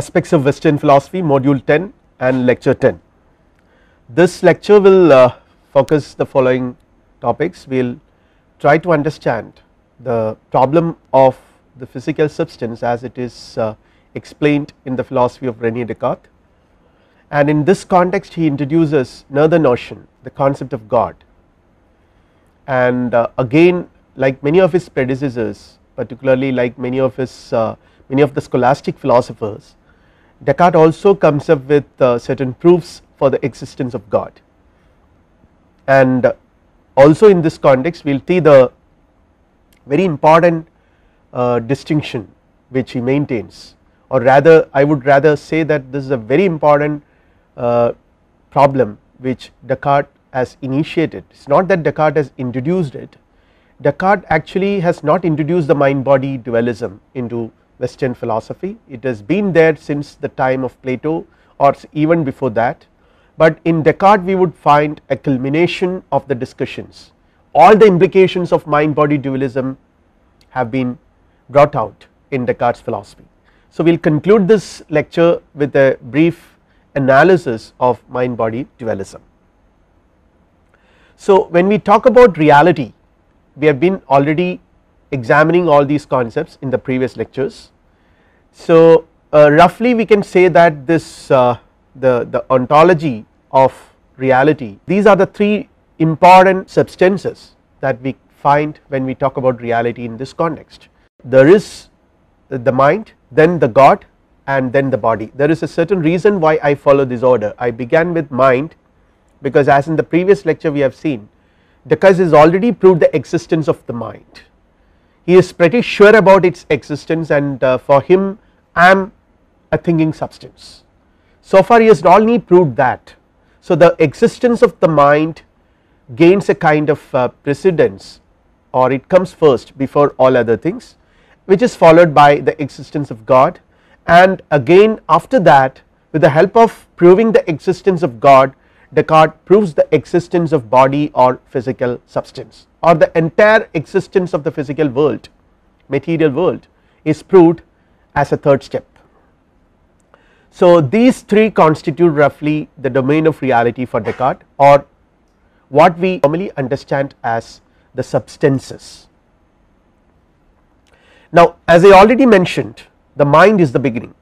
aspects of western philosophy module 10 and lecture 10. This lecture will uh, focus the following topics we will try to understand the problem of the physical substance as it is uh, explained in the philosophy of René Descartes and in this context he introduces another notion the concept of God and uh, again like many of his predecessors particularly like many of his uh, many of the scholastic philosophers Descartes also comes up with uh, certain proofs for the existence of God and also in this context we will see the very important uh, distinction which he maintains or rather I would rather say that this is a very important uh, problem which Descartes has initiated it is not that Descartes has introduced it Descartes actually has not introduced the mind body dualism into western philosophy. It has been there since the time of Plato or even before that, but in Descartes we would find a culmination of the discussions. All the implications of mind body dualism have been brought out in Descartes philosophy. So, we will conclude this lecture with a brief analysis of mind body dualism. So, when we talk about reality we have been already examining all these concepts in the previous lectures. So, uh, roughly we can say that this uh, the, the ontology of reality these are the three important substances that we find when we talk about reality in this context. There is the mind then the God and then the body there is a certain reason why I follow this order I began with mind because as in the previous lecture we have seen Descartes has already proved the existence of the mind he is pretty sure about its existence and uh, for him I am a thinking substance. So far he has only proved that. So, the existence of the mind gains a kind of uh, precedence or it comes first before all other things which is followed by the existence of God and again after that with the help of proving the existence of God Descartes proves the existence of body or physical substance or the entire existence of the physical world material world is proved as a third step. So, these three constitute roughly the domain of reality for Descartes or what we normally understand as the substances. Now, as I already mentioned the mind is the beginning,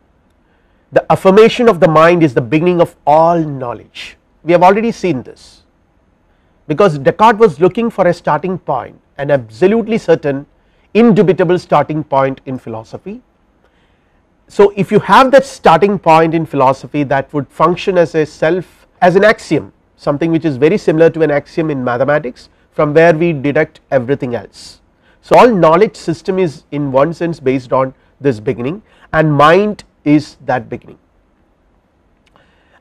the affirmation of the mind is the beginning of all knowledge we have already seen this because Descartes was looking for a starting point an absolutely certain indubitable starting point in philosophy. So, if you have that starting point in philosophy that would function as a self as an axiom something which is very similar to an axiom in mathematics from where we deduct everything else. So, all knowledge system is in one sense based on this beginning and mind is that beginning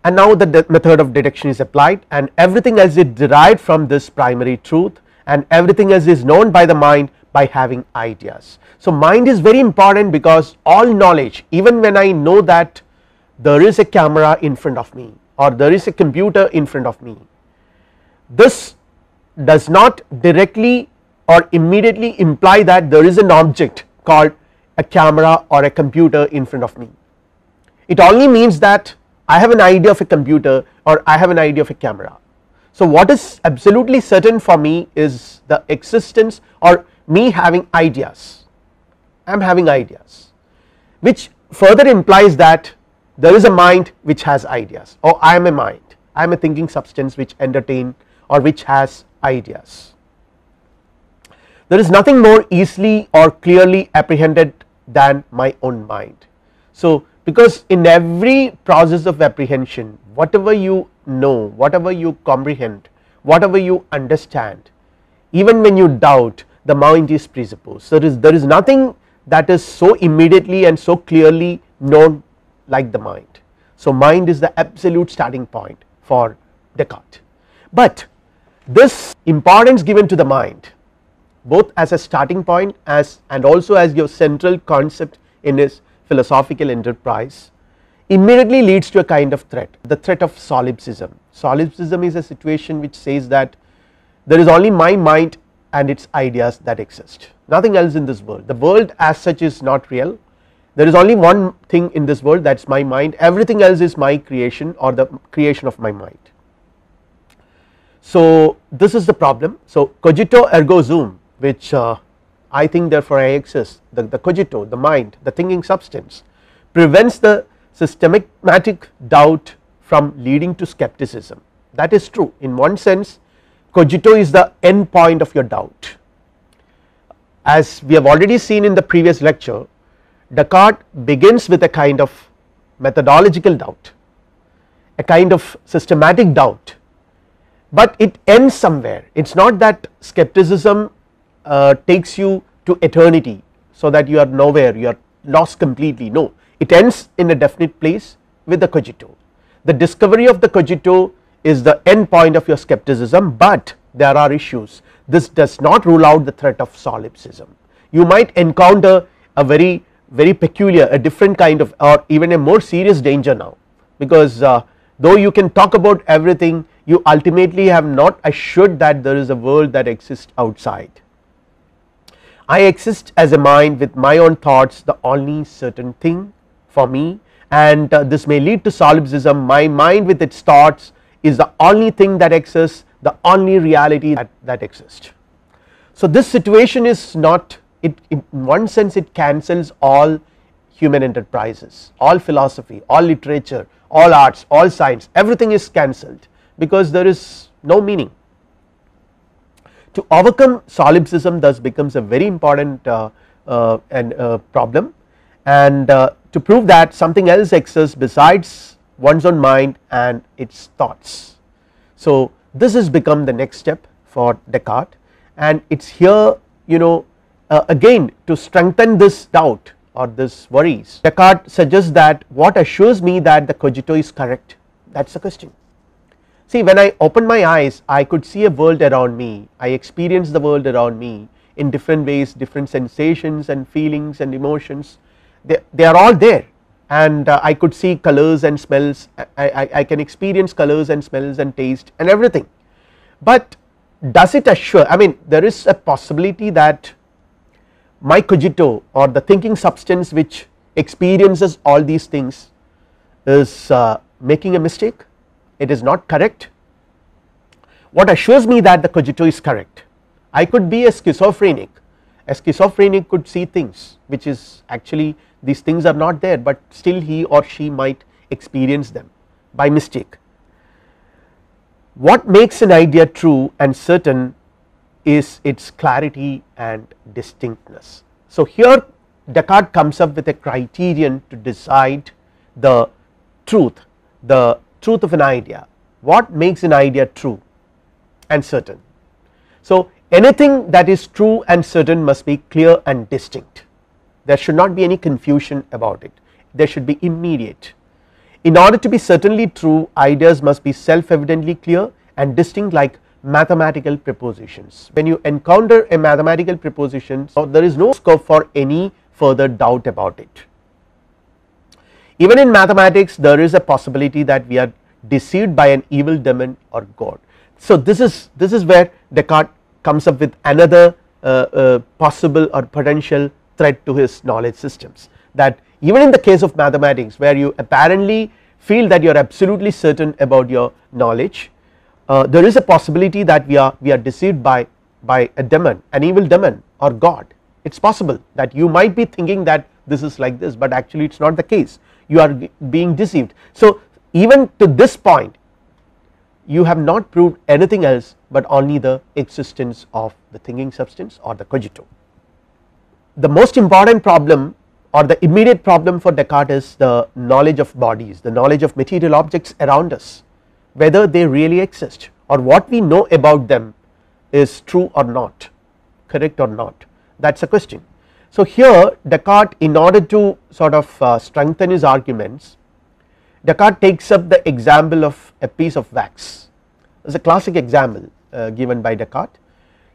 and now the method of detection is applied and everything else is derived from this primary truth and everything else is known by the mind by having ideas. So, mind is very important because all knowledge even when I know that there is a camera in front of me or there is a computer in front of me, this does not directly or immediately imply that there is an object called a camera or a computer in front of me. It only means that I have an idea of a computer or I have an idea of a camera. So, what is absolutely certain for me is the existence or me having ideas, I am having ideas which further implies that there is a mind which has ideas or I am a mind, I am a thinking substance which entertain or which has ideas. There is nothing more easily or clearly apprehended than my own mind. So, because in every process of apprehension whatever you know, whatever you comprehend, whatever you understand even when you doubt the mind is presupposed. There is, there is nothing that is so immediately and so clearly known like the mind. So, mind is the absolute starting point for Descartes, but this importance given to the mind both as a starting point as and also as your central concept in his philosophical enterprise immediately leads to a kind of threat, the threat of solipsism. Solipsism is a situation which says that there is only my mind and its ideas that exist, nothing else in this world. The world as such is not real, there is only one thing in this world that is my mind, everything else is my creation or the creation of my mind. So, this is the problem. So, cogito ergo sum which uh, I think therefore I exist the, the cogito the mind the thinking substance prevents the systematic doubt from leading to skepticism that is true in one sense cogito is the end point of your doubt as we have already seen in the previous lecture Descartes begins with a kind of methodological doubt a kind of systematic doubt but it ends somewhere it is not that skepticism uh, takes you to eternity so that you are nowhere you are lost completely no it ends in a definite place with the cogito the discovery of the cogito is the end point of your skepticism but there are issues this does not rule out the threat of solipsism you might encounter a very very peculiar a different kind of or even a more serious danger now because uh, though you can talk about everything you ultimately have not assured that there is a world that exists outside I exist as a mind with my own thoughts the only certain thing for me and uh, this may lead to solipsism my mind with its thoughts is the only thing that exists the only reality that, that exists. So, this situation is not it, in one sense it cancels all human enterprises all philosophy all literature all arts all science everything is cancelled because there is no meaning to overcome solipsism thus becomes a very important uh, uh, and uh, problem and to prove that something else exists besides one's own mind and its thoughts. So, this has become the next step for Descartes and it is here you know uh, again to strengthen this doubt or this worries Descartes suggests that what assures me that the cogito is correct that is the question See when I opened my eyes I could see a world around me, I experienced the world around me in different ways, different sensations and feelings and emotions, they, they are all there and uh, I could see colors and smells, I, I, I can experience colors and smells and taste and everything. But does it assure, I mean there is a possibility that my cogito or the thinking substance which experiences all these things is uh, making a mistake it is not correct what assures me that the cogito is correct I could be a schizophrenic a schizophrenic could see things which is actually these things are not there, but still he or she might experience them by mistake. What makes an idea true and certain is its clarity and distinctness. So, here Descartes comes up with a criterion to decide the truth, the truth of an idea, what makes an idea true and certain. So, anything that is true and certain must be clear and distinct, there should not be any confusion about it, there should be immediate. In order to be certainly true, ideas must be self evidently clear and distinct like mathematical prepositions. When you encounter a mathematical proposition, so there is no scope for any further doubt about it. Even in mathematics there is a possibility that we are deceived by an evil demon or god. So, this is this is where Descartes comes up with another uh, uh, possible or potential threat to his knowledge systems that even in the case of mathematics where you apparently feel that you are absolutely certain about your knowledge uh, there is a possibility that we are we are deceived by by a demon an evil demon or god it is possible that you might be thinking that this is like this, but actually it is not the case you are being deceived. So even to this point you have not proved anything else but only the existence of the thinking substance or the cogito. The most important problem or the immediate problem for Descartes is the knowledge of bodies, the knowledge of material objects around us, whether they really exist or what we know about them is true or not, correct or not that is a question. So, here Descartes in order to sort of uh, strengthen his arguments Descartes takes up the example of a piece of wax it is a classic example uh, given by Descartes.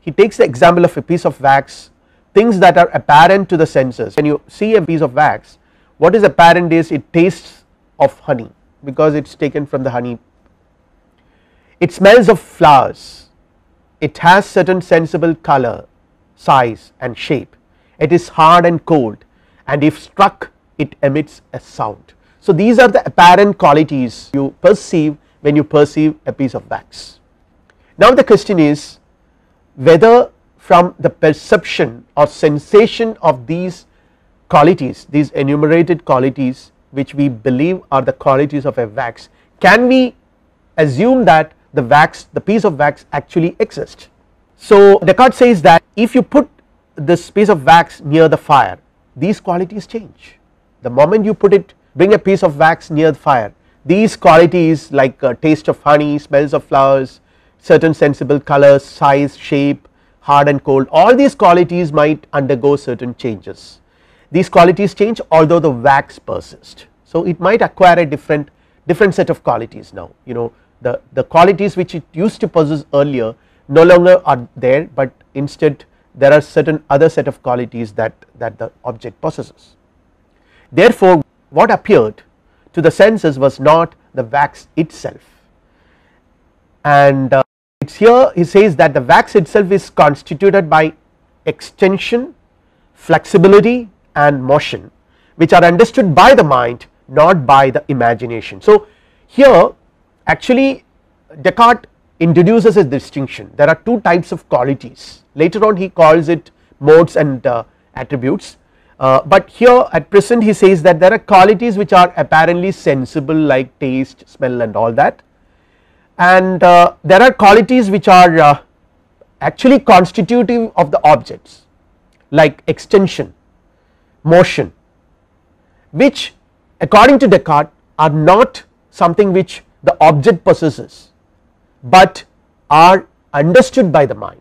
He takes the example of a piece of wax things that are apparent to the senses when you see a piece of wax what is apparent is it tastes of honey because it is taken from the honey. It smells of flowers, it has certain sensible color, size and shape it is hard and cold and if struck it emits a sound. So, these are the apparent qualities you perceive when you perceive a piece of wax. Now, the question is whether from the perception or sensation of these qualities, these enumerated qualities which we believe are the qualities of a wax, can we assume that the wax the piece of wax actually exists. So, Descartes says that if you put this piece of wax near the fire these qualities change the moment you put it bring a piece of wax near the fire these qualities like uh, taste of honey smells of flowers certain sensible colors size shape hard and cold all these qualities might undergo certain changes these qualities change although the wax persists so it might acquire a different different set of qualities now you know the the qualities which it used to possess earlier no longer are there but instead there are certain other set of qualities that, that the object possesses. Therefore, what appeared to the senses was not the wax itself and uh, it is here he says that the wax itself is constituted by extension, flexibility and motion which are understood by the mind not by the imagination. So, here actually Descartes introduces a distinction there are two types of qualities later on he calls it modes and uh, attributes uh, but here at present he says that there are qualities which are apparently sensible like taste smell and all that and uh, there are qualities which are uh, actually constitutive of the objects like extension motion which according to Descartes are not something which the object possesses but are understood by the mind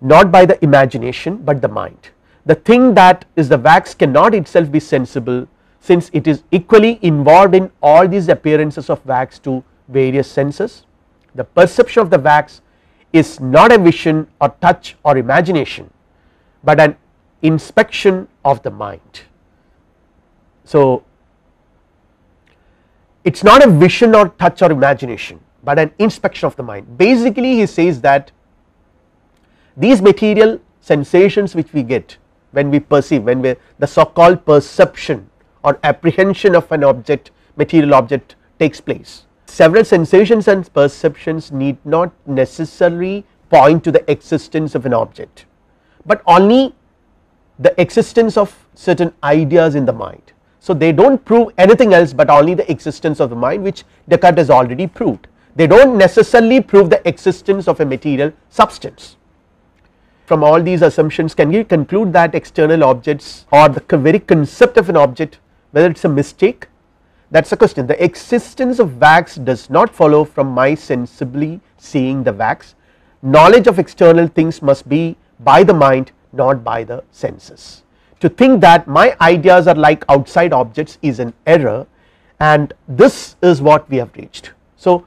not by the imagination but the mind. The thing that is the wax cannot itself be sensible since it is equally involved in all these appearances of wax to various senses. The perception of the wax is not a vision or touch or imagination, but an inspection of the mind. So, it is not a vision or touch or imagination, but an inspection of the mind. Basically he says that these material sensations which we get when we perceive when we the so called perception or apprehension of an object material object takes place. Several sensations and perceptions need not necessarily point to the existence of an object, but only the existence of certain ideas in the mind. So, they do not prove anything else, but only the existence of the mind which Descartes has already proved they do not necessarily prove the existence of a material substance. From all these assumptions can we conclude that external objects or the very concept of an object whether it is a mistake that is a question the existence of wax does not follow from my sensibly seeing the wax knowledge of external things must be by the mind not by the senses. To think that my ideas are like outside objects is an error and this is what we have reached. So,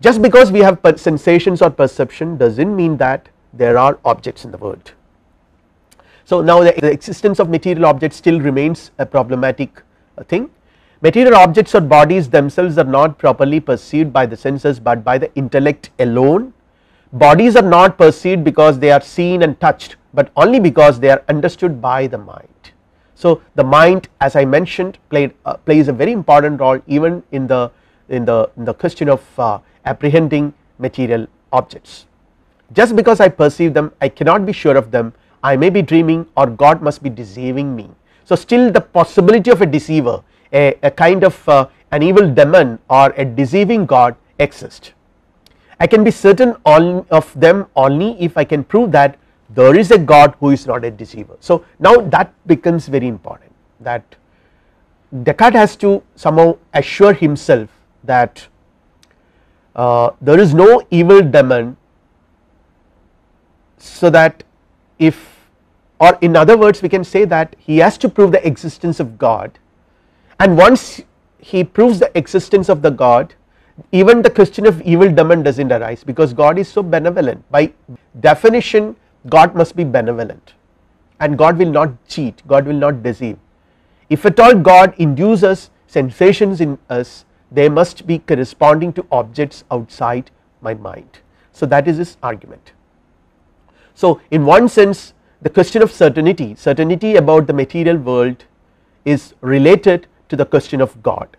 just because we have sensations or perception does not mean that there are objects in the world. So, now the, the existence of material objects still remains a problematic uh, thing material objects or bodies themselves are not properly perceived by the senses, but by the intellect alone. Bodies are not perceived because they are seen and touched, but only because they are understood by the mind. So, the mind as I mentioned played uh, plays a very important role even in the in the in the question of uh, apprehending material objects. Just because I perceive them I cannot be sure of them I may be dreaming or God must be deceiving me. So, still the possibility of a deceiver a, a kind of uh, an evil demon or a deceiving God exists. I can be certain of them only if I can prove that there is a God who is not a deceiver. So, now that becomes very important that Descartes has to somehow assure himself that uh, there is no evil demon, So that if or in other words we can say that he has to prove the existence of God and once he proves the existence of the God even the question of evil demon does not arise because God is so benevolent by definition God must be benevolent and God will not cheat God will not deceive if at all God induces sensations in us they must be corresponding to objects outside my mind. So, that is his argument. So, in one sense the question of certainty, certainty about the material world is related to the question of God.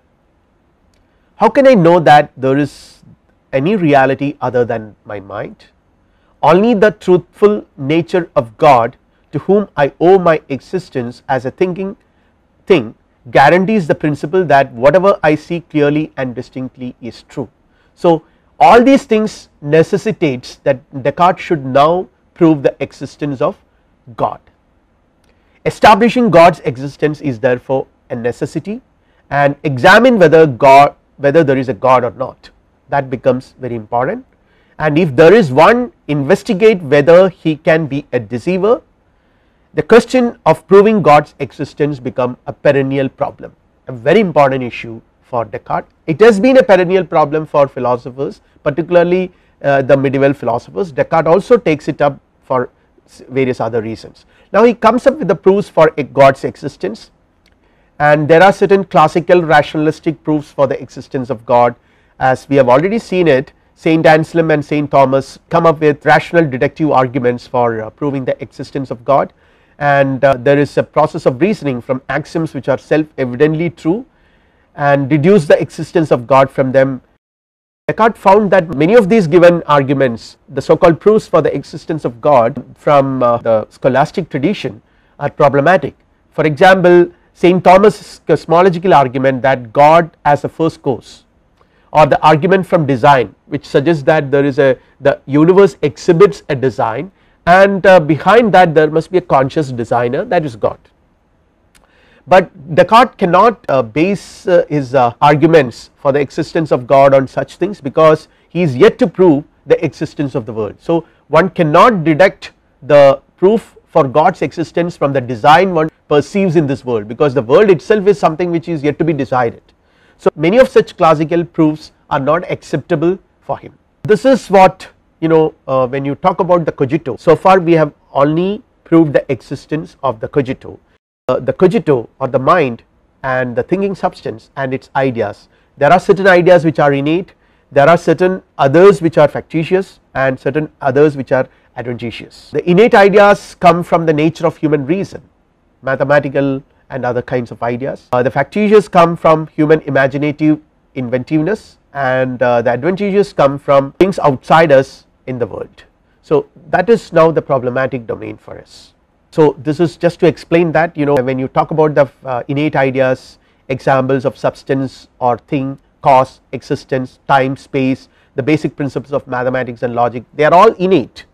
How can I know that there is any reality other than my mind? Only the truthful nature of God to whom I owe my existence as a thinking thing guarantees the principle that whatever I see clearly and distinctly is true. So, all these things necessitates that Descartes should now prove the existence of God. Establishing God's existence is therefore a necessity and examine whether God whether there is a God or not that becomes very important and if there is one investigate whether he can be a deceiver the question of proving God's existence become a perennial problem, a very important issue for Descartes. It has been a perennial problem for philosophers particularly uh, the medieval philosophers Descartes also takes it up for various other reasons. Now he comes up with the proofs for God's existence and there are certain classical rationalistic proofs for the existence of God as we have already seen it Saint Anselm and Saint Thomas come up with rational deductive arguments for uh, proving the existence of God and uh, there is a process of reasoning from axioms which are self evidently true and deduce the existence of God from them. Descartes found that many of these given arguments the so called proofs for the existence of God from uh, the scholastic tradition are problematic. For example, St Thomas cosmological argument that God as a first cause or the argument from design which suggests that there is a the universe exhibits a design and uh, behind that there must be a conscious designer that is God. But Descartes cannot uh, base uh, his uh, arguments for the existence of God on such things because he is yet to prove the existence of the world. So, one cannot deduct the proof for God's existence from the design one perceives in this world because the world itself is something which is yet to be decided. So, many of such classical proofs are not acceptable for him. This is what you know uh, when you talk about the cogito so far we have only proved the existence of the cogito uh, the cogito or the mind and the thinking substance and its ideas there are certain ideas which are innate there are certain others which are factitious and certain others which are adventitious the innate ideas come from the nature of human reason mathematical and other kinds of ideas uh, the factitious come from human imaginative inventiveness and uh, the advantages come from things outside us in the world. So, that is now the problematic domain for us. So, this is just to explain that you know when you talk about the uh, innate ideas examples of substance or thing cause existence time space the basic principles of mathematics and logic they are all innate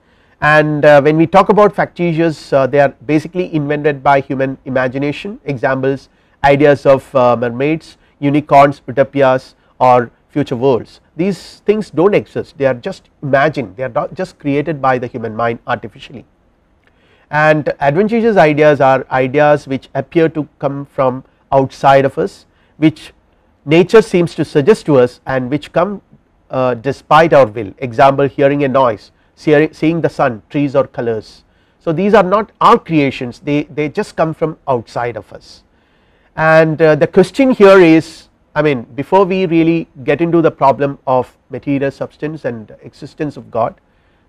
and uh, when we talk about factitious uh, they are basically invented by human imagination examples ideas of uh, mermaids unicorns utopias or future worlds. These things do not exist they are just imagined they are not just created by the human mind artificially and adventitious ideas are ideas which appear to come from outside of us which nature seems to suggest to us and which come uh, despite our will example hearing a noise seeing the sun trees or colors. So, these are not our creations they, they just come from outside of us and uh, the question here is I mean before we really get into the problem of material substance and existence of God,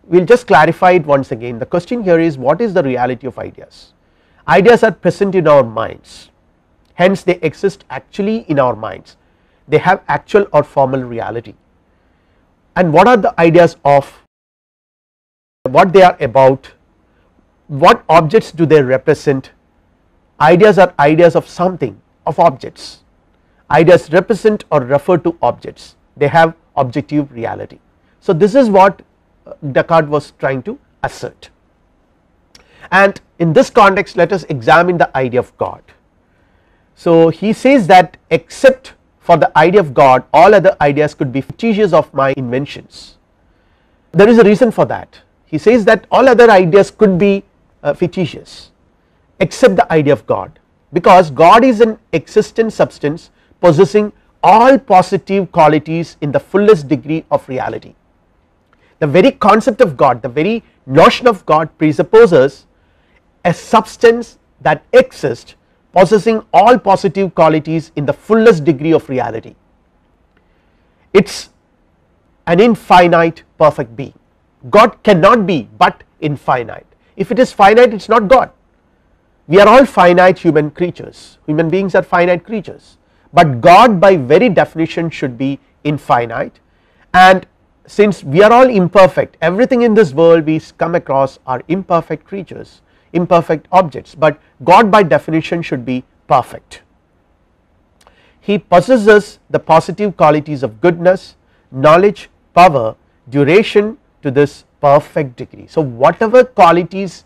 we will just clarify it once again. The question here is what is the reality of ideas? Ideas are present in our minds, hence they exist actually in our minds, they have actual or formal reality. And what are the ideas of what they are about, what objects do they represent, ideas are ideas of something of objects ideas represent or refer to objects they have objective reality. So, this is what uh, Descartes was trying to assert and in this context let us examine the idea of God. So, he says that except for the idea of God all other ideas could be fictitious of my inventions. There is a reason for that he says that all other ideas could be uh, fictitious except the idea of God because God is an existent substance possessing all positive qualities in the fullest degree of reality. The very concept of God, the very notion of God presupposes a substance that exists possessing all positive qualities in the fullest degree of reality. It is an infinite perfect being, God cannot be but infinite, if it is finite it is not God. We are all finite human creatures, human beings are finite creatures but God by very definition should be infinite and since we are all imperfect everything in this world we come across are imperfect creatures imperfect objects, but God by definition should be perfect. He possesses the positive qualities of goodness, knowledge, power, duration to this perfect degree. So, whatever qualities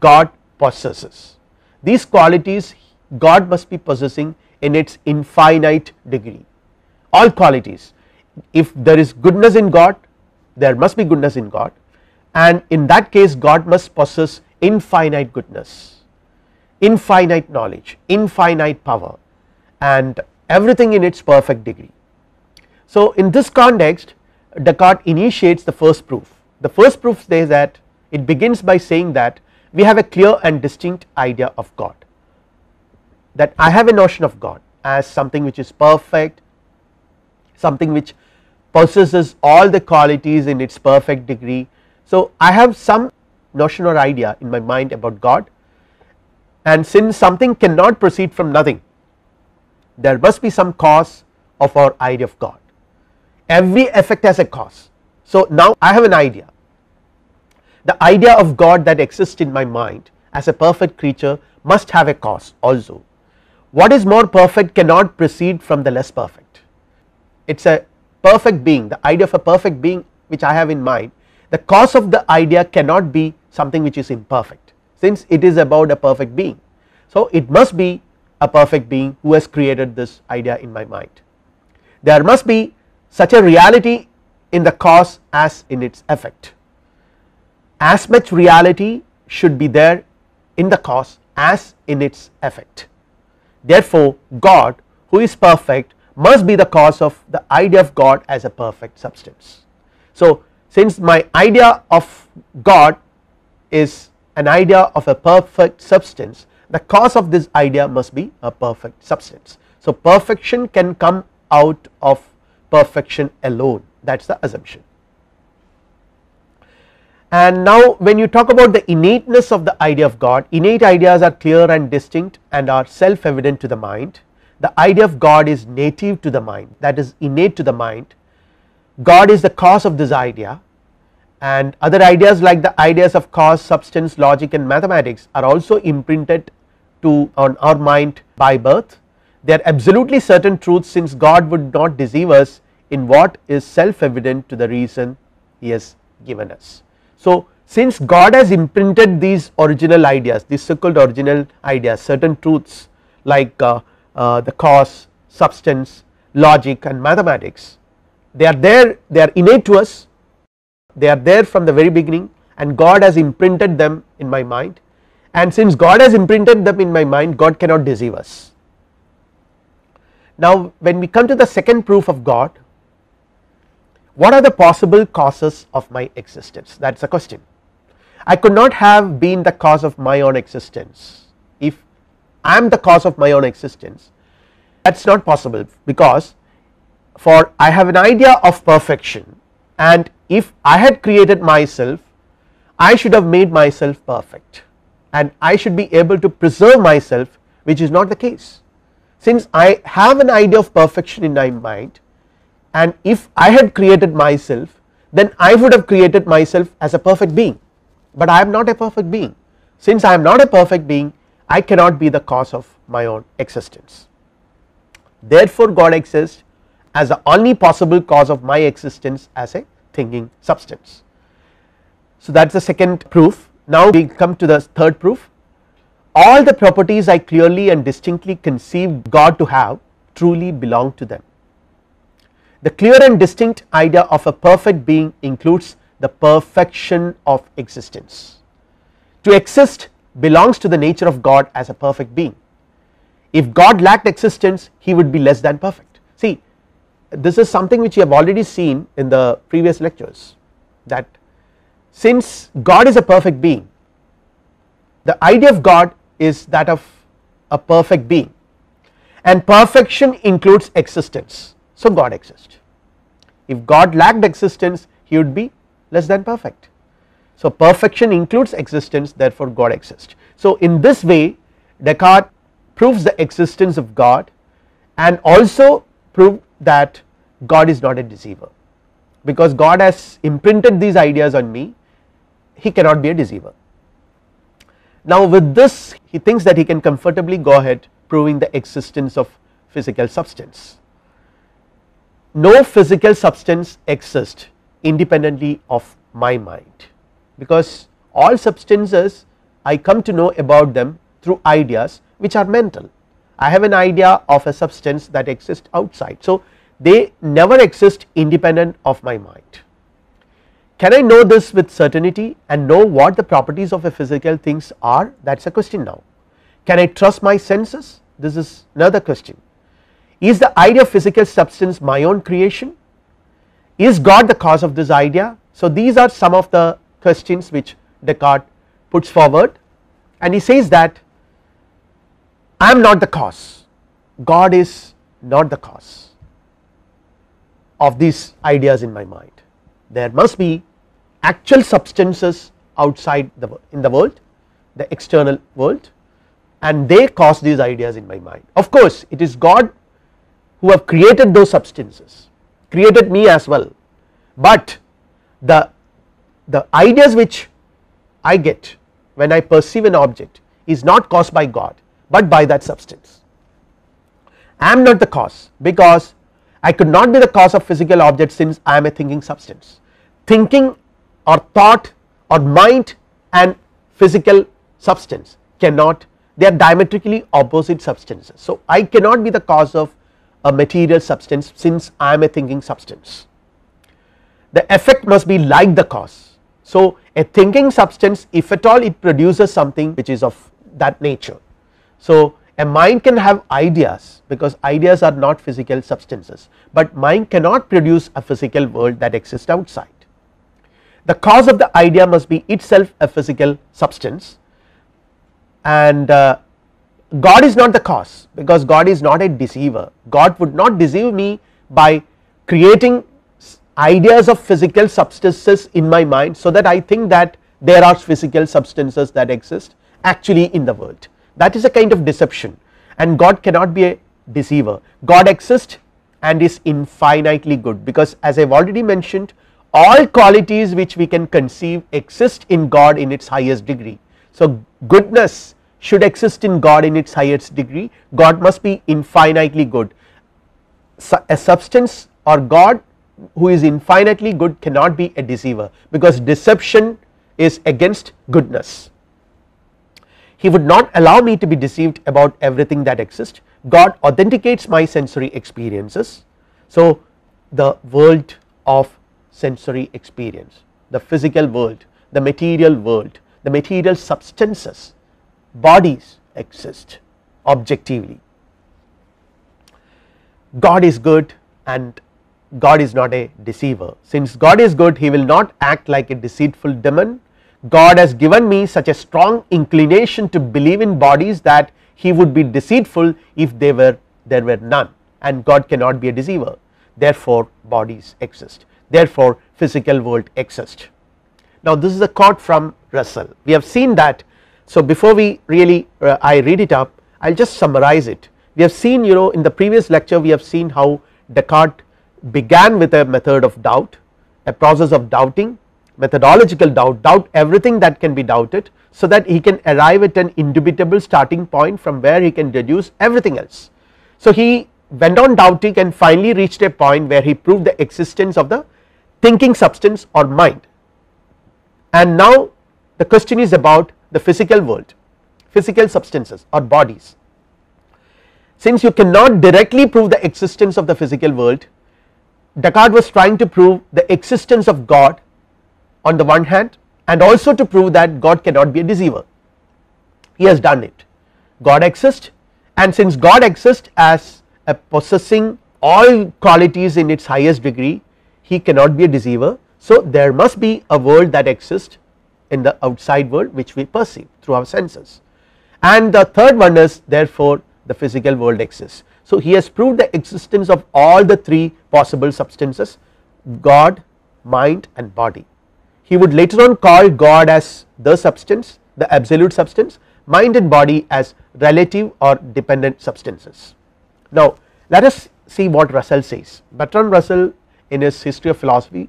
God possesses these qualities God must be possessing in its infinite degree all qualities if there is goodness in God there must be goodness in God and in that case God must possess infinite goodness, infinite knowledge, infinite power and everything in its perfect degree. So, in this context Descartes initiates the first proof, the first proof says that it begins by saying that we have a clear and distinct idea of God that I have a notion of God as something which is perfect, something which possesses all the qualities in its perfect degree. So, I have some notion or idea in my mind about God and since something cannot proceed from nothing, there must be some cause of our idea of God. Every effect has a cause. So, now I have an idea. The idea of God that exists in my mind as a perfect creature must have a cause also what is more perfect cannot proceed from the less perfect. It is a perfect being the idea of a perfect being which I have in mind the cause of the idea cannot be something which is imperfect since it is about a perfect being. So, it must be a perfect being who has created this idea in my mind. There must be such a reality in the cause as in its effect as much reality should be there in the cause as in its effect. Therefore, God who is perfect must be the cause of the idea of God as a perfect substance. So, since my idea of God is an idea of a perfect substance, the cause of this idea must be a perfect substance. So, perfection can come out of perfection alone that is the assumption. And now when you talk about the innateness of the idea of God, innate ideas are clear and distinct and are self evident to the mind. The idea of God is native to the mind that is innate to the mind. God is the cause of this idea and other ideas like the ideas of cause, substance, logic and mathematics are also imprinted to on our mind by birth. They are absolutely certain truths since God would not deceive us in what is self evident to the reason he has given us. So, since God has imprinted these original ideas these so called original ideas certain truths like uh, uh, the cause, substance, logic and mathematics they are there they are innate to us they are there from the very beginning and God has imprinted them in my mind and since God has imprinted them in my mind God cannot deceive us. Now when we come to the second proof of God what are the possible causes of my existence that is a question. I could not have been the cause of my own existence if I am the cause of my own existence that is not possible because for I have an idea of perfection and if I had created myself I should have made myself perfect and I should be able to preserve myself which is not the case. Since I have an idea of perfection in my mind and if I had created myself then I would have created myself as a perfect being, but I am not a perfect being since I am not a perfect being I cannot be the cause of my own existence. Therefore, God exists as the only possible cause of my existence as a thinking substance. So, that is the second proof. Now, we come to the third proof all the properties I clearly and distinctly conceive God to have truly belong to them the clear and distinct idea of a perfect being includes the perfection of existence. To exist belongs to the nature of God as a perfect being. If God lacked existence, he would be less than perfect. See, this is something which you have already seen in the previous lectures that since God is a perfect being, the idea of God is that of a perfect being and perfection includes existence. So, God exists if God lacked existence he would be less than perfect. So, perfection includes existence therefore, God exists. So, in this way Descartes proves the existence of God and also proved that God is not a deceiver because God has imprinted these ideas on me he cannot be a deceiver. Now, with this he thinks that he can comfortably go ahead proving the existence of physical substance no physical substance exists independently of my mind because all substances I come to know about them through ideas which are mental. I have an idea of a substance that exists outside. So, they never exist independent of my mind. Can I know this with certainty and know what the properties of a physical things are that is a question now. Can I trust my senses this is another question is the idea of physical substance my own creation is God the cause of this idea. So, these are some of the questions which Descartes puts forward and he says that I am not the cause God is not the cause of these ideas in my mind there must be actual substances outside the in the world the external world and they cause these ideas in my mind. Of course, it is God who have created those substances created me as well but the, the ideas which I get when I perceive an object is not caused by God but by that substance. I am not the cause because I could not be the cause of physical objects since I am a thinking substance. Thinking or thought or mind and physical substance cannot they are diametrically opposite substances. So, I cannot be the cause of a material substance since I am a thinking substance. The effect must be like the cause. So, a thinking substance if at all it produces something which is of that nature. So, a mind can have ideas because ideas are not physical substances, but mind cannot produce a physical world that exists outside. The cause of the idea must be itself a physical substance and uh, God is not the cause because God is not a deceiver, God would not deceive me by creating ideas of physical substances in my mind. So, that I think that there are physical substances that exist actually in the world that is a kind of deception and God cannot be a deceiver, God exists and is infinitely good because as I have already mentioned all qualities which we can conceive exist in God in its highest degree. So, goodness should exist in God in its highest degree, God must be infinitely good. a substance or God who is infinitely good cannot be a deceiver because deception is against goodness. He would not allow me to be deceived about everything that exists. God authenticates my sensory experiences. So, the world of sensory experience, the physical world, the material world, the material substances bodies exist objectively. God is good and God is not a deceiver. Since God is good, he will not act like a deceitful demon. God has given me such a strong inclination to believe in bodies that he would be deceitful if they were there were none and God cannot be a deceiver. Therefore, bodies exist. Therefore, physical world exists. Now, this is a quote from Russell. We have seen that so, before we really uh, I read it up I will just summarize it we have seen you know in the previous lecture we have seen how Descartes began with a method of doubt a process of doubting methodological doubt doubt everything that can be doubted so that he can arrive at an indubitable starting point from where he can deduce everything else. So, he went on doubting and finally reached a point where he proved the existence of the thinking substance or mind and now the question is about the physical world physical substances or bodies. Since you cannot directly prove the existence of the physical world Descartes was trying to prove the existence of God on the one hand and also to prove that God cannot be a deceiver he has done it God exists and since God exists as a possessing all qualities in its highest degree he cannot be a deceiver so there must be a world that exists in the outside world which we perceive through our senses. And the third one is therefore the physical world exists. So he has proved the existence of all the three possible substances God, mind and body. He would later on call God as the substance, the absolute substance, mind and body as relative or dependent substances. Now let us see what Russell says. Bertrand Russell in his history of philosophy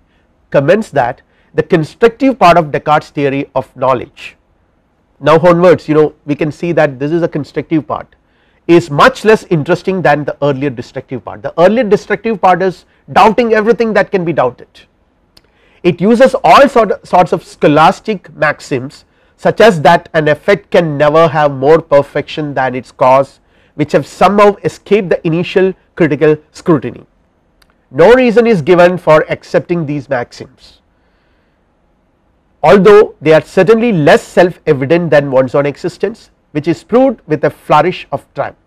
comments that the constructive part of Descartes theory of knowledge. Now onwards you know we can see that this is a constructive part is much less interesting than the earlier destructive part. The earlier destructive part is doubting everything that can be doubted. It uses all sort of sorts of scholastic maxims such as that an effect can never have more perfection than its cause which have somehow escaped the initial critical scrutiny. No reason is given for accepting these maxims although they are certainly less self evident than one's own existence which is proved with a flourish of triumph.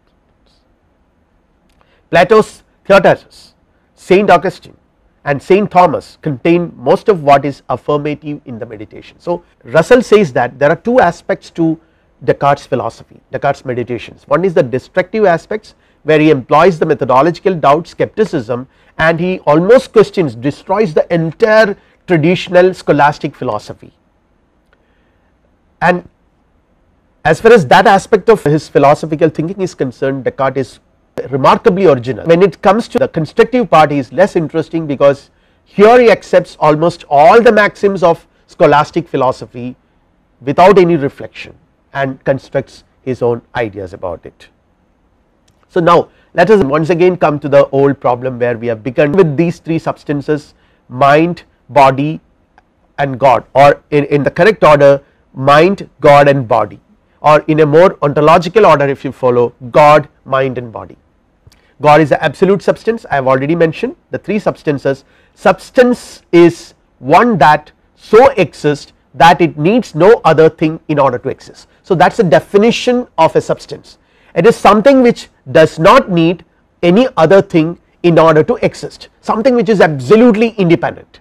Plato's Theodorus, Saint Augustine and Saint Thomas contain most of what is affirmative in the meditation. So, Russell says that there are two aspects to Descartes philosophy, Descartes meditations one is the destructive aspects where he employs the methodological doubt skepticism and he almost questions destroys the entire traditional scholastic philosophy and as far as that aspect of his philosophical thinking is concerned Descartes is remarkably original when it comes to the constructive part he is less interesting because here he accepts almost all the maxims of scholastic philosophy without any reflection and constructs his own ideas about it. So, now let us once again come to the old problem where we have begun with these three substances mind, body and God or in, in the correct order mind, God and body or in a more ontological order if you follow God, mind and body. God is the absolute substance I have already mentioned the three substances substance is one that so exists that it needs no other thing in order to exist. So, that is the definition of a substance it is something which does not need any other thing in order to exist something which is absolutely independent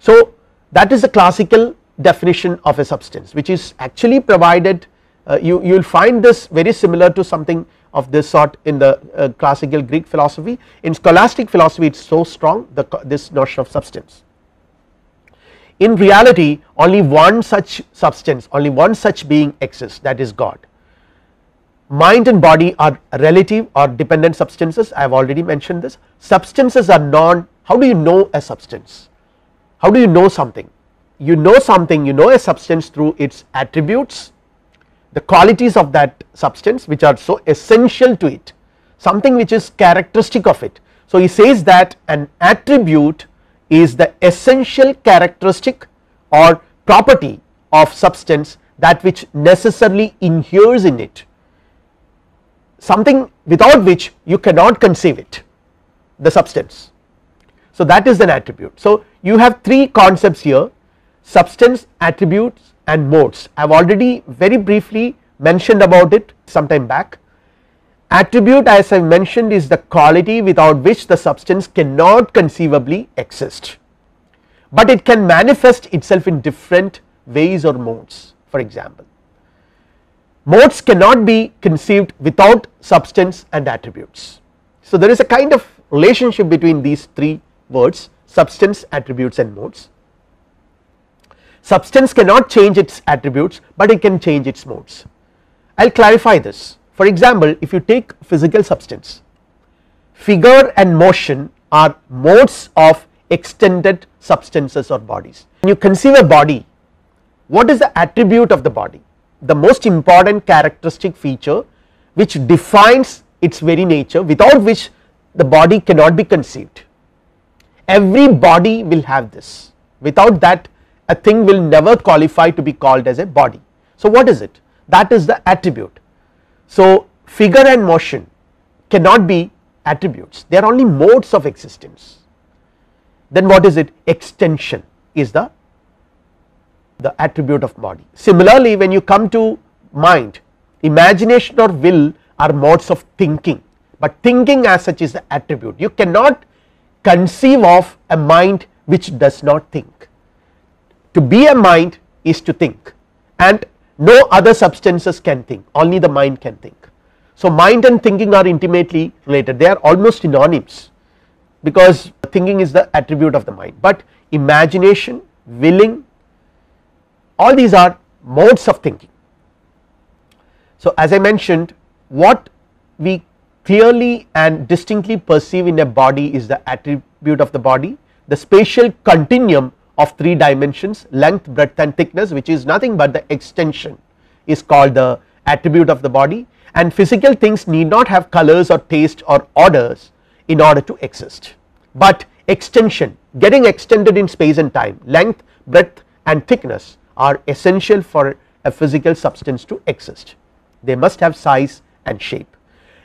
so, that is the classical definition of a substance which is actually provided uh, you, you will find this very similar to something of this sort in the uh, classical Greek philosophy in scholastic philosophy it is so strong the, this notion of substance. In reality only one such substance only one such being exists that is God. Mind and body are relative or dependent substances I have already mentioned this substances are non how do you know a substance how do you know something? You know something you know a substance through its attributes the qualities of that substance which are so essential to it something which is characteristic of it. So, he says that an attribute is the essential characteristic or property of substance that which necessarily inheres in it something without which you cannot conceive it the substance so, that is an attribute. So, you have three concepts here substance, attributes and modes. I have already very briefly mentioned about it some time back. Attribute as I mentioned is the quality without which the substance cannot conceivably exist, but it can manifest itself in different ways or modes for example. Modes cannot be conceived without substance and attributes. So, there is a kind of relationship between these three words substance attributes and modes. Substance cannot change its attributes, but it can change its modes. I will clarify this for example, if you take physical substance figure and motion are modes of extended substances or bodies. When you conceive a body what is the attribute of the body the most important characteristic feature which defines its very nature without which the body cannot be conceived every body will have this without that a thing will never qualify to be called as a body. So, what is it that is the attribute. So, figure and motion cannot be attributes they are only modes of existence then what is it extension is the the attribute of body. Similarly, when you come to mind imagination or will are modes of thinking, but thinking as such is the attribute you cannot conceive of a mind which does not think. To be a mind is to think and no other substances can think only the mind can think. So, mind and thinking are intimately related they are almost synonyms because thinking is the attribute of the mind, but imagination, willing all these are modes of thinking. So, as I mentioned what we clearly and distinctly perceive in a body is the attribute of the body the spatial continuum of 3 dimensions length breadth and thickness which is nothing but the extension is called the attribute of the body and physical things need not have colors or taste or orders in order to exist, but extension getting extended in space and time length breadth and thickness are essential for a physical substance to exist they must have size and shape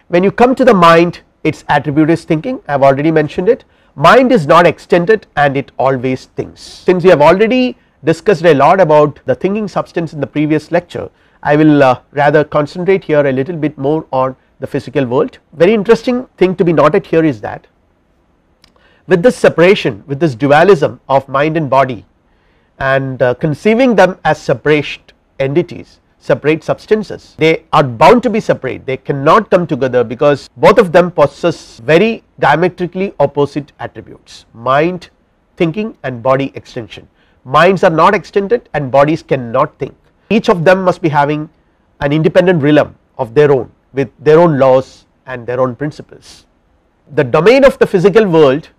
when you come to the mind its attribute is thinking I have already mentioned it mind is not extended and it always thinks since we have already discussed a lot about the thinking substance in the previous lecture I will uh, rather concentrate here a little bit more on the physical world very interesting thing to be noted here is that with this separation with this dualism of mind and body and uh, conceiving them as separate entities separate substances. They are bound to be separate, they cannot come together because both of them possess very diametrically opposite attributes mind thinking and body extension. Minds are not extended and bodies cannot think. Each of them must be having an independent realm of their own with their own laws and their own principles. The domain of the physical world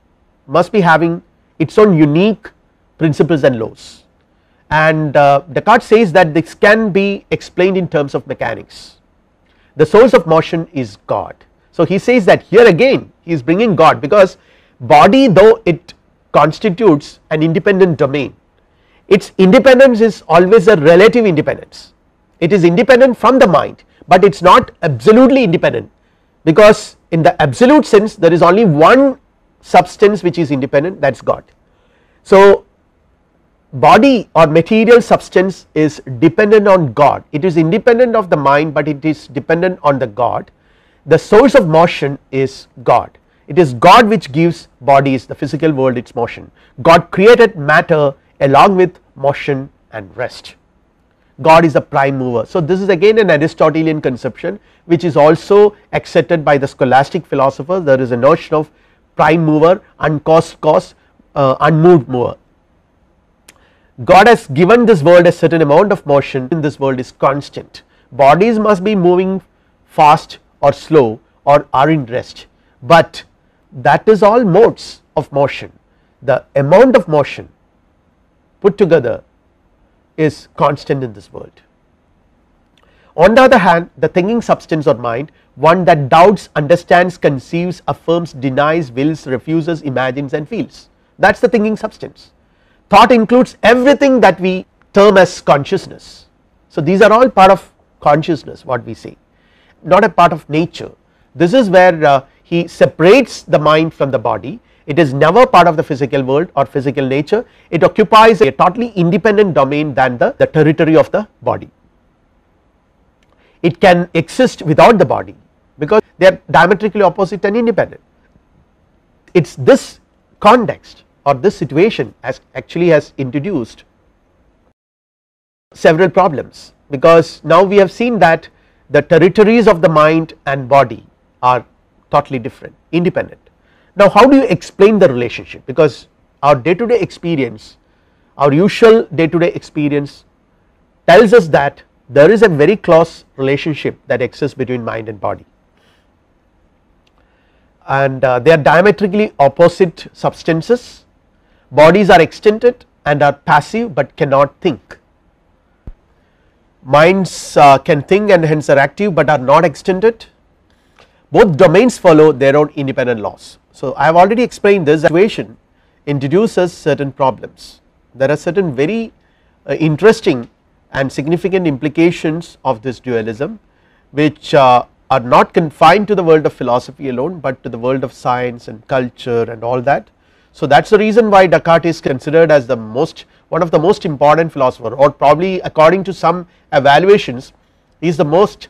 must be having its own unique principles and laws and uh, Descartes says that this can be explained in terms of mechanics the source of motion is God. So, he says that here again he is bringing God because body though it constitutes an independent domain its independence is always a relative independence it is independent from the mind but it is not absolutely independent because in the absolute sense there is only one substance which is independent that is God. So, body or material substance is dependent on God it is independent of the mind but it is dependent on the God the source of motion is God it is God which gives bodies the physical world its motion God created matter along with motion and rest God is a prime mover. So, this is again an Aristotelian conception which is also accepted by the scholastic philosophers there is a notion of prime mover uncaused cause uh, unmoved mover God has given this world a certain amount of motion in this world is constant bodies must be moving fast or slow or are in rest, but that is all modes of motion the amount of motion put together is constant in this world. On the other hand the thinking substance or mind one that doubts understands conceives affirms denies wills refuses imagines and feels that is the thinking substance thought includes everything that we term as consciousness. So, these are all part of consciousness what we say not a part of nature this is where uh, he separates the mind from the body it is never part of the physical world or physical nature it occupies a totally independent domain than the, the territory of the body it can exist without the body because they are diametrically opposite and independent it is this context or this situation has actually has introduced several problems because now we have seen that the territories of the mind and body are totally different independent. Now how do you explain the relationship because our day to day experience our usual day to day experience tells us that there is a very close relationship that exists between mind and body and uh, they are diametrically opposite substances bodies are extended and are passive but cannot think. Minds uh, can think and hence are active but are not extended. Both domains follow their own independent laws. So, I have already explained this equation introduces certain problems. There are certain very uh, interesting and significant implications of this dualism which uh, are not confined to the world of philosophy alone, but to the world of science and culture and all that so that is the reason why Descartes is considered as the most one of the most important philosopher or probably according to some evaluations is the most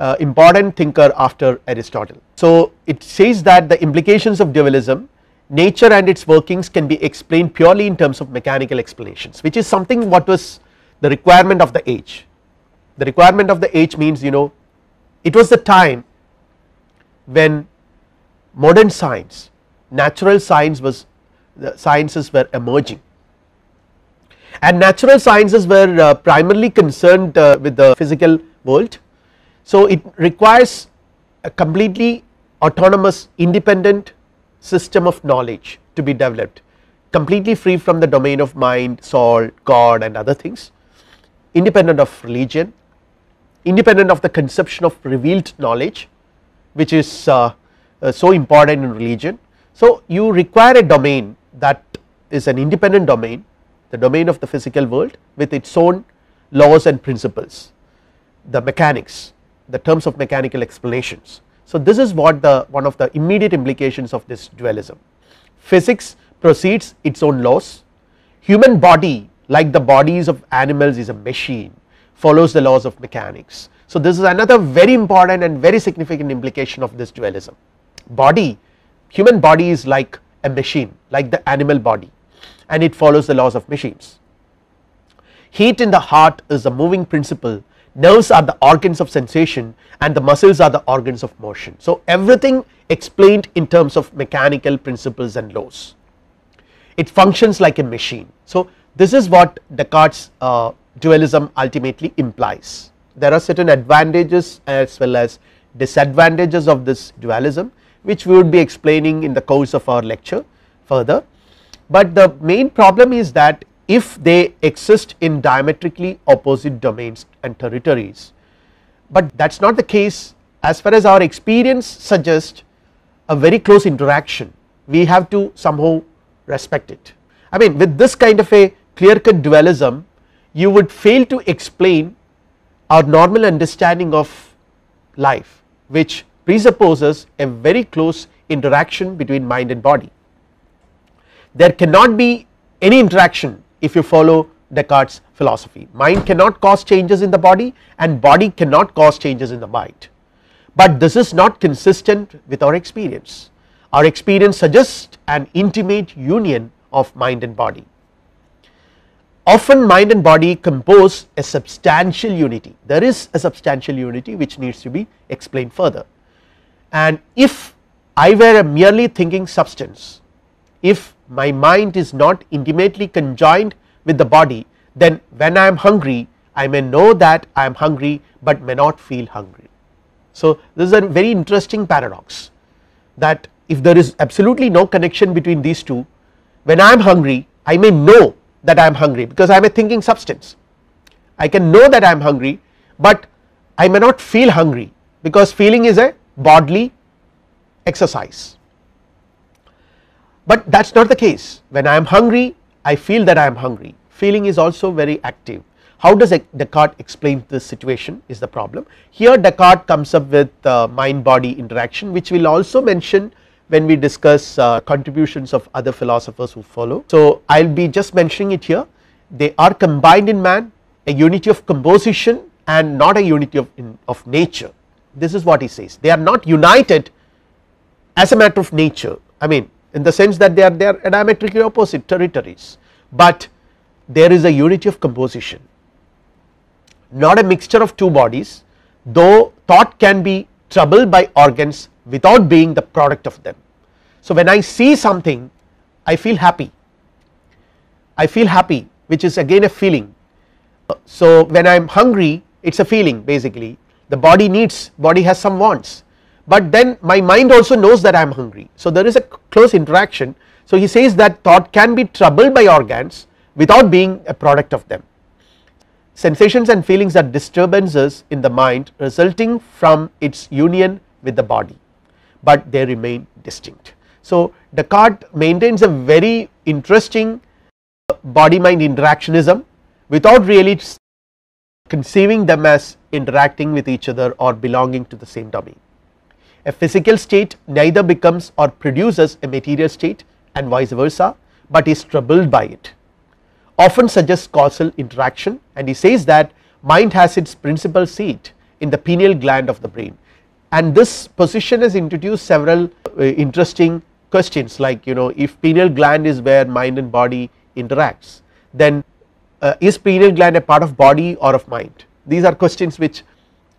uh, important thinker after Aristotle. So it says that the implications of dualism nature and its workings can be explained purely in terms of mechanical explanations which is something what was the requirement of the age. The requirement of the age means you know it was the time when modern science natural science was the sciences were emerging. And natural sciences were uh, primarily concerned uh, with the physical world. So, it requires a completely autonomous independent system of knowledge to be developed completely free from the domain of mind, soul, God and other things, independent of religion, independent of the conception of revealed knowledge which is uh, uh so important in religion. So, you require a domain that is an independent domain the domain of the physical world with its own laws and principles, the mechanics, the terms of mechanical explanations. So, this is what the one of the immediate implications of this dualism. Physics proceeds its own laws, human body like the bodies of animals is a machine follows the laws of mechanics. So, this is another very important and very significant implication of this dualism body human body is like a machine like the animal body and it follows the laws of machines. Heat in the heart is a moving principle, nerves are the organs of sensation and the muscles are the organs of motion. So, everything explained in terms of mechanical principles and laws, it functions like a machine. So, this is what Descartes uh, dualism ultimately implies. There are certain advantages as well as disadvantages of this dualism which we would be explaining in the course of our lecture further. But the main problem is that if they exist in diametrically opposite domains and territories, but that is not the case as far as our experience suggests a very close interaction we have to somehow respect it. I mean with this kind of a clear cut dualism you would fail to explain our normal understanding of life which presupposes a very close interaction between mind and body. There cannot be any interaction if you follow Descartes philosophy mind cannot cause changes in the body and body cannot cause changes in the mind but this is not consistent with our experience our experience suggests an intimate union of mind and body often mind and body compose a substantial unity there is a substantial unity which needs to be explained further and if I were a merely thinking substance, if my mind is not intimately conjoined with the body, then when I am hungry I may know that I am hungry, but may not feel hungry. So, this is a very interesting paradox that if there is absolutely no connection between these two, when I am hungry I may know that I am hungry because I am a thinking substance. I can know that I am hungry, but I may not feel hungry because feeling is a bodily exercise. But that is not the case when I am hungry I feel that I am hungry feeling is also very active. How does Descartes explain this situation is the problem. Here Descartes comes up with uh, mind body interaction which we will also mention when we discuss uh, contributions of other philosophers who follow. So, I will be just mentioning it here they are combined in man a unity of composition and not a unity of, in, of nature this is what he says they are not united as a matter of nature I mean in the sense that they are they are diametrically opposite territories, but there is a unity of composition not a mixture of two bodies though thought can be troubled by organs without being the product of them. So, when I see something I feel happy, I feel happy which is again a feeling. So, when I am hungry it is a feeling basically the body needs body has some wants but then my mind also knows that I am hungry. So there is a close interaction so he says that thought can be troubled by organs without being a product of them. Sensations and feelings are disturbances in the mind resulting from its union with the body but they remain distinct. So Descartes maintains a very interesting body mind interactionism without really conceiving them as interacting with each other or belonging to the same domain. A physical state neither becomes or produces a material state and vice versa, but is troubled by it often suggests causal interaction and he says that mind has its principal seat in the pineal gland of the brain and this position has introduced several uh, interesting questions like you know if pineal gland is where mind and body interacts then uh, is pineal gland a part of body or of mind these are questions which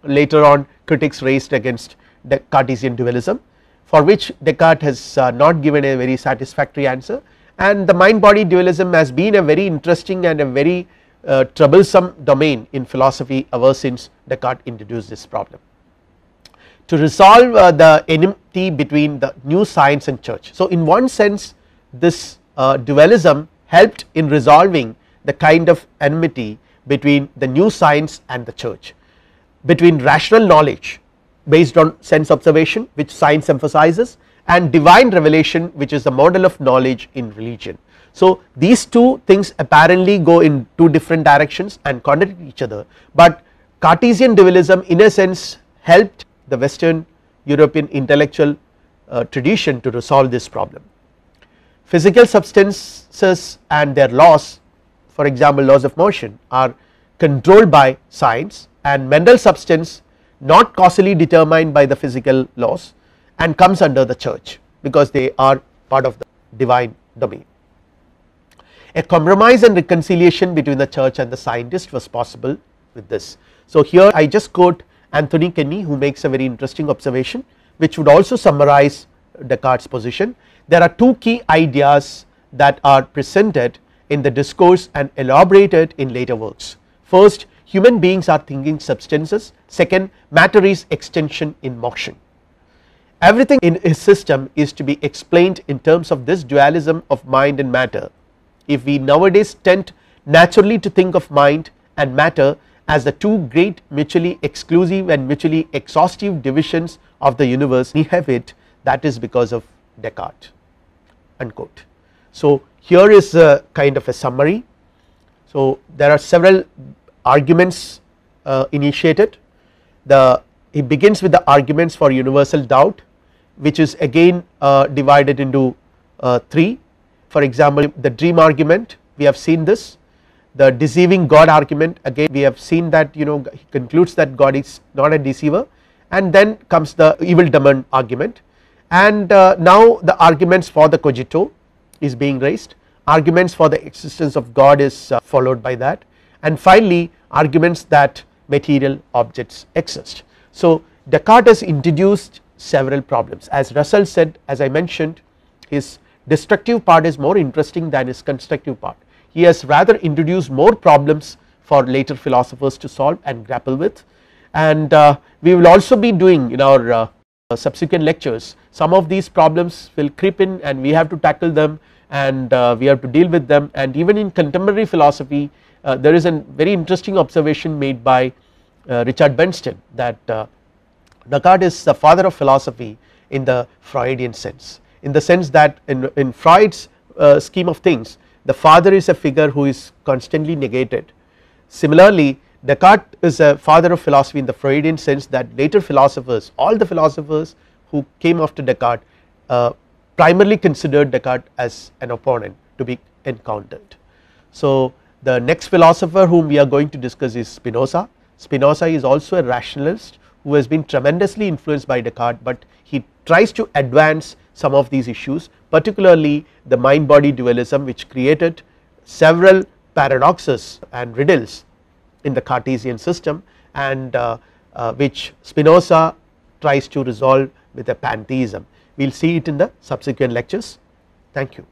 later on critics raised against the Cartesian dualism for which Descartes has uh, not given a very satisfactory answer and the mind body dualism has been a very interesting and a very uh, troublesome domain in philosophy ever since Descartes introduced this problem. To resolve uh, the enmity between the new science and church. So, in one sense this uh, dualism helped in resolving the kind of enmity between the new science and the church between rational knowledge based on sense observation which science emphasizes and divine revelation which is the model of knowledge in religion. So, these two things apparently go in two different directions and contradict each other, but Cartesian dualism in a sense helped the western European intellectual uh, tradition to resolve this problem. Physical substances and their laws for example laws of motion are controlled by science and mental substance not causally determined by the physical laws and comes under the church because they are part of the divine domain. A compromise and reconciliation between the church and the scientist was possible with this. So, here I just quote Anthony Kenny who makes a very interesting observation which would also summarize Descartes position. There are two key ideas that are presented in the discourse and elaborated in later works. First human beings are thinking substances, second matter is extension in motion. Everything in his system is to be explained in terms of this dualism of mind and matter. If we nowadays tend naturally to think of mind and matter as the two great mutually exclusive and mutually exhaustive divisions of the universe we have it that is because of Descartes unquote. So, here is a kind of a summary. So, there are several arguments uh, initiated the he begins with the arguments for universal doubt which is again uh, divided into uh, 3 for example the dream argument we have seen this the deceiving god argument again we have seen that you know he concludes that god is not a deceiver and then comes the evil demon argument and uh, now the arguments for the cogito is being raised arguments for the existence of God is uh, followed by that and finally arguments that material objects exist. So Descartes has introduced several problems as Russell said as I mentioned his destructive part is more interesting than his constructive part. He has rather introduced more problems for later philosophers to solve and grapple with and uh, we will also be doing in our uh, uh, subsequent lectures some of these problems will creep in and we have to tackle them and uh, we have to deal with them and even in contemporary philosophy uh, there is a very interesting observation made by uh, Richard Benston that uh, Descartes is the father of philosophy in the Freudian sense in the sense that in, in Freud's uh, scheme of things the father is a figure who is constantly negated similarly Descartes is a father of philosophy in the Freudian sense that later philosophers all the philosophers who came after Descartes uh, primarily considered Descartes as an opponent to be encountered. So, the next philosopher whom we are going to discuss is Spinoza. Spinoza is also a rationalist who has been tremendously influenced by Descartes, but he tries to advance some of these issues particularly the mind body dualism which created several paradoxes and riddles in the Cartesian system and uh, uh, which Spinoza tries to resolve with a pantheism. We will see it in the subsequent lectures. Thank you.